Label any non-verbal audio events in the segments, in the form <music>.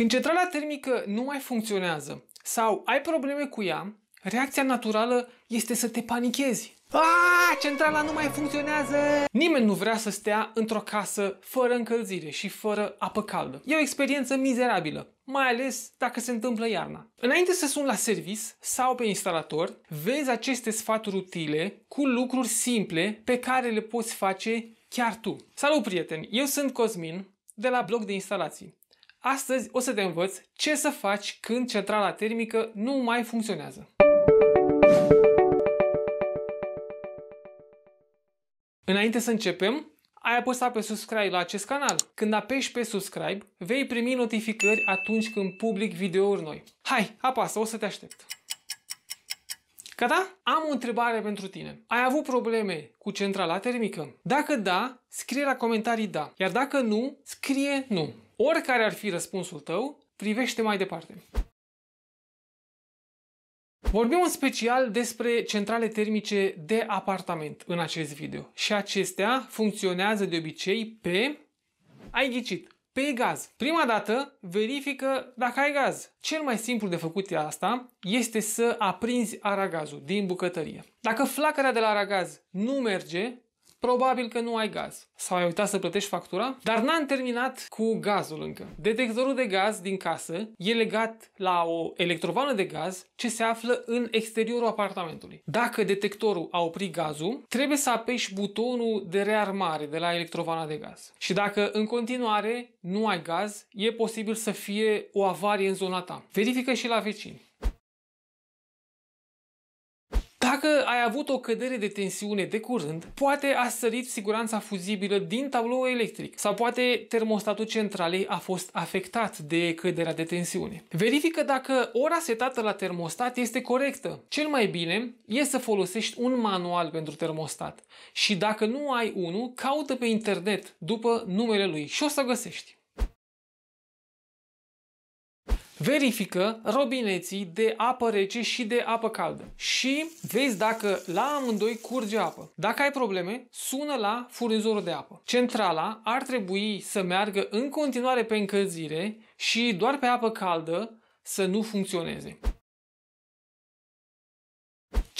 Când centrala termică nu mai funcționează sau ai probleme cu ea, reacția naturală este să te panichezi. Ah! centrala nu mai funcționează! Nimeni nu vrea să stea într-o casă fără încălzire și fără apă caldă. E o experiență mizerabilă, mai ales dacă se întâmplă iarna. Înainte să sun la servis sau pe instalator, vezi aceste sfaturi utile cu lucruri simple pe care le poți face chiar tu. Salut prieteni, eu sunt Cosmin de la blog de instalații. Astăzi o să te învăț ce să faci când centrala termică nu mai funcționează. Înainte să începem, ai apăsat pe subscribe la acest canal. Când apeși pe subscribe, vei primi notificări atunci când public videouri noi. Hai, apasă, o să te aștept. Gata? Am o întrebare pentru tine. Ai avut probleme cu centrala termică? Dacă da, scrie la comentarii da. Iar dacă nu, scrie nu. Oricare ar fi răspunsul tău, privește mai departe. Vorbim în special despre centrale termice de apartament în acest video și acestea funcționează de obicei pe... Ai ghicit, pe gaz. Prima dată, verifică dacă ai gaz. Cel mai simplu de făcut e asta este să aprinzi aragazul din bucătărie. Dacă flacăra de la aragaz nu merge, probabil că nu ai gaz. Sau ai uitat să plătești factura? Dar n-am terminat cu gazul încă. Detectorul de gaz din casă e legat la o electrovană de gaz ce se află în exteriorul apartamentului. Dacă detectorul a oprit gazul, trebuie să apeși butonul de rearmare de la electrovana de gaz. Și dacă în continuare nu ai gaz, e posibil să fie o avarie în zona ta. Verifică și la vecini. Dacă ai avut o cădere de tensiune de curând, poate a sărit siguranța fuzibilă din tablou electric sau poate termostatul centralei a fost afectat de căderea de tensiune. Verifică dacă ora setată la termostat este corectă. Cel mai bine e să folosești un manual pentru termostat și dacă nu ai unul, caută pe internet după numele lui și o să găsești. Verifică robineții de apă rece și de apă caldă și vezi dacă la amândoi curge apă. Dacă ai probleme, sună la furnizorul de apă. Centrala ar trebui să meargă în continuare pe încălzire și doar pe apă caldă să nu funcționeze.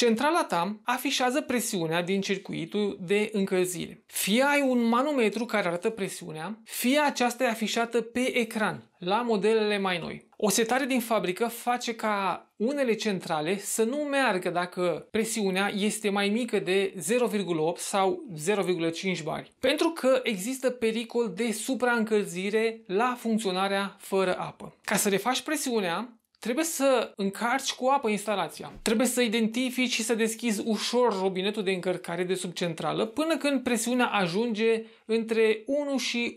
Centrala ta afișează presiunea din circuitul de încălzire. Fie ai un manometru care arată presiunea, fie aceasta e afișată pe ecran, la modelele mai noi. O setare din fabrică face ca unele centrale să nu meargă dacă presiunea este mai mică de 0,8 sau 0,5 bari, pentru că există pericol de supraîncălzire la funcționarea fără apă. Ca să refaci presiunea, Trebuie să încarci cu apă instalația. Trebuie să identifici și să deschizi ușor robinetul de încărcare de sub centrală până când presiunea ajunge între 1 și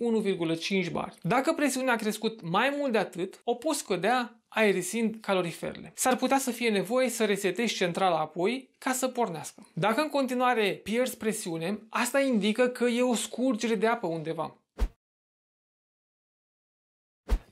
1,5 bar. Dacă presiunea a crescut mai mult de atât, o poți scădea aerisind caloriferele. S-ar putea să fie nevoie să resetezi centrala apoi ca să pornească. Dacă în continuare pierzi presiune, asta indică că e o scurgere de apă undeva.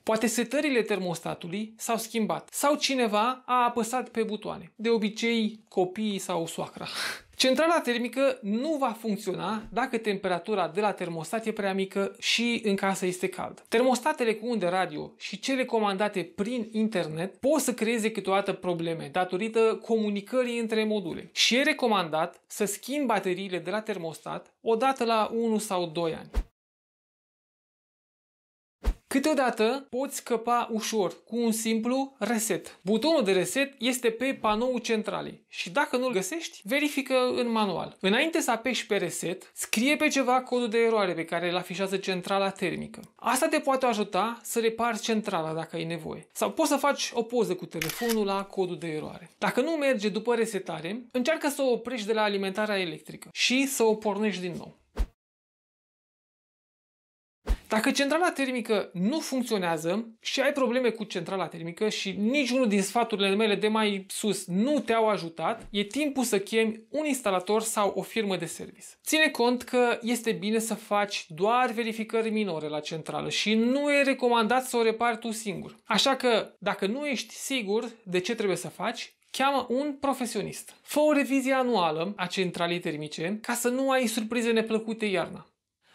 Poate setările termostatului s-au schimbat sau cineva a apăsat pe butoane. De obicei, copiii sau soacra. <laughs> Centrala termică nu va funcționa dacă temperatura de la termostat e prea mică și în casă este cald. Termostatele cu unde radio și cele comandate prin internet pot să creeze câteodată probleme datorită comunicării între module. Și e recomandat să schimbi bateriile de la termostat odată la 1 sau 2 ani. Câteodată poți scăpa ușor cu un simplu reset. Butonul de reset este pe panoul centralei și dacă nu-l găsești, verifică în manual. Înainte să apeși pe reset, scrie pe ceva codul de eroare pe care îl afișează centrala termică. Asta te poate ajuta să repari centrala dacă ai nevoie. Sau poți să faci o poză cu telefonul la codul de eroare. Dacă nu merge după resetare, încearcă să o oprești de la alimentarea electrică și să o pornești din nou. Dacă centrala termică nu funcționează și ai probleme cu centrala termică și niciunul din sfaturile mele de mai sus nu te-au ajutat, e timpul să chemi un instalator sau o firmă de service. Ține cont că este bine să faci doar verificări minore la centrală și nu e recomandat să o repari tu singur. Așa că, dacă nu ești sigur de ce trebuie să faci, cheamă un profesionist. Fă o revizie anuală a centralei termice ca să nu ai surprize neplăcute iarna.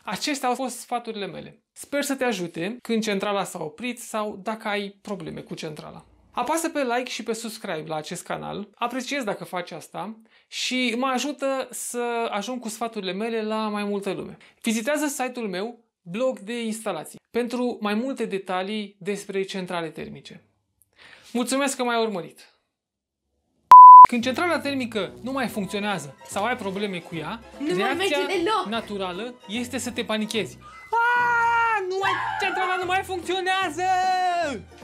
Acestea au fost sfaturile mele. Sper să te ajute când centrala s-a oprit sau dacă ai probleme cu centrala. Apasă pe like și pe subscribe la acest canal, apreciez dacă faci asta și mă ajută să ajung cu sfaturile mele la mai multă lume. Vizitează site-ul meu, blog de instalații, pentru mai multe detalii despre centrale termice. Mulțumesc că m-ai urmărit! Când centrala termică nu mai funcționează sau ai probleme cu ea, nu reacția naturală este să te panichezi nu mai... Centrala nu mai funcționează!